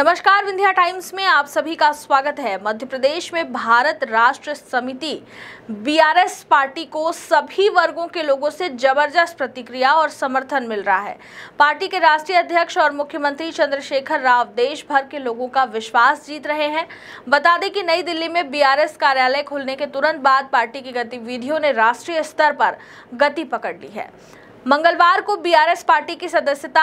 नमस्कार विंध्या टाइम्स में आप सभी का स्वागत है मध्य प्रदेश में भारत राष्ट्र समिति बीआरएस पार्टी को सभी वर्गों के लोगों से जबरदस्त प्रतिक्रिया और समर्थन मिल रहा है पार्टी के राष्ट्रीय अध्यक्ष और मुख्यमंत्री चंद्रशेखर राव देश भर के लोगों का विश्वास जीत रहे हैं बता दें कि नई दिल्ली में बी कार्यालय खुलने के तुरंत बाद पार्टी की गतिविधियों ने राष्ट्रीय स्तर पर गति पकड़ ली है मंगलवार को बीआरएस पार्टी की सदस्यता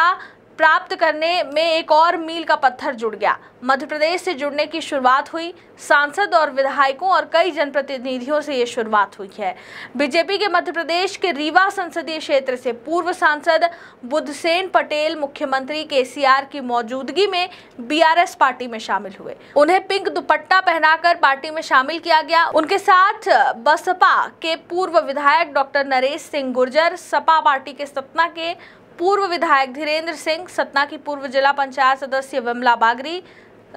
प्राप्त करने में एक और मील का पत्थर जुड़ गया मध्य प्रदेश से जुड़ने की शुरुआत हुई सांसद और विधायकों और कई जनप्रतिनिधियों से ये शुरुआत हुई है बीजेपी के मध्य प्रदेश के रीवा संसदीय क्षेत्र से पूर्व सांसद बुद्धसेन पटेल मुख्यमंत्री केसीआर की मौजूदगी में बीआरएस पार्टी में शामिल हुए उन्हें पिंक दुपट्टा पहनाकर पार्टी में शामिल किया गया उनके साथ बसपा के पूर्व विधायक डॉक्टर नरेश सिंह गुर्जर सपा पार्टी के सपना के पूर्व विधायक धीरेन्द्र सिंह सतना की पूर्व जिला पंचायत सदस्य विमला बागरी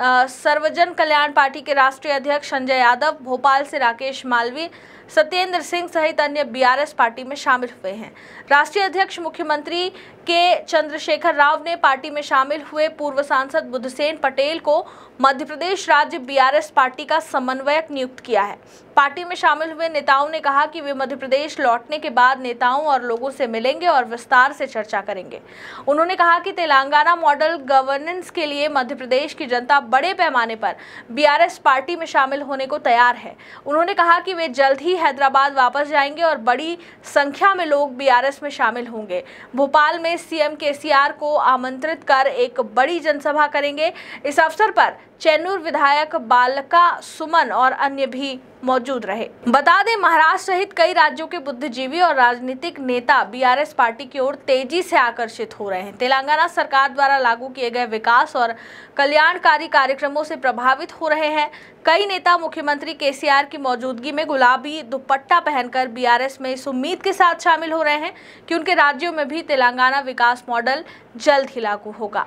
सर्वजन कल्याण पार्टी के राष्ट्रीय अध्यक्ष संजय यादव भोपाल से राकेश मालवी सत्येंद्र सिंह सहित अन्य बीआरएस पार्टी में शामिल हुए हैं राष्ट्रीय अध्यक्ष मुख्यमंत्री के चंद्रशेखर राव ने पार्टी में शामिल हुए पूर्व सांसद बुद्धसेन पटेल को मध्य प्रदेश राज्य बीआरएस पार्टी का समन्वयक नियुक्त किया है पार्टी में शामिल हुए नेताओं ने कहा कि वे मध्य प्रदेश लौटने के बाद नेताओं और लोगों से मिलेंगे और विस्तार से चर्चा करेंगे उन्होंने कहा कि तेलंगाना मॉडल गवर्नेंस के लिए मध्य प्रदेश की जनता बड़े पैमाने पर बीआरएस पार्टी में शामिल होने को तैयार है उन्होंने कहा कि वे जल्द ही हैदराबाद वापस जाएंगे और बड़ी संख्या में लोग बीआरएस में शामिल होंगे भोपाल में सीएम केसीआर को आमंत्रित कर एक बड़ी जनसभा करेंगे इस अवसर पर चैनूर विधायक बालका सुमन और अन्य भी मौजूद रहे बता दें महाराष्ट्र सहित कई राज्यों के बुद्धिजीवी और राजनीतिक नेता बीआरएस पार्टी की ओर तेजी से आकर्षित हो रहे हैं तेलंगाना सरकार द्वारा लागू किए गए विकास और कल्याणकारी कार्यक्रमों से प्रभावित हो रहे हैं कई नेता मुख्यमंत्री केसीआर की मौजूदगी में गुलाबी दुपट्टा पहनकर बी में इस उम्मीद के साथ शामिल हो रहे हैं कि उनके राज्यों में भी तेलंगाना विकास मॉडल जल्द ही लागू होगा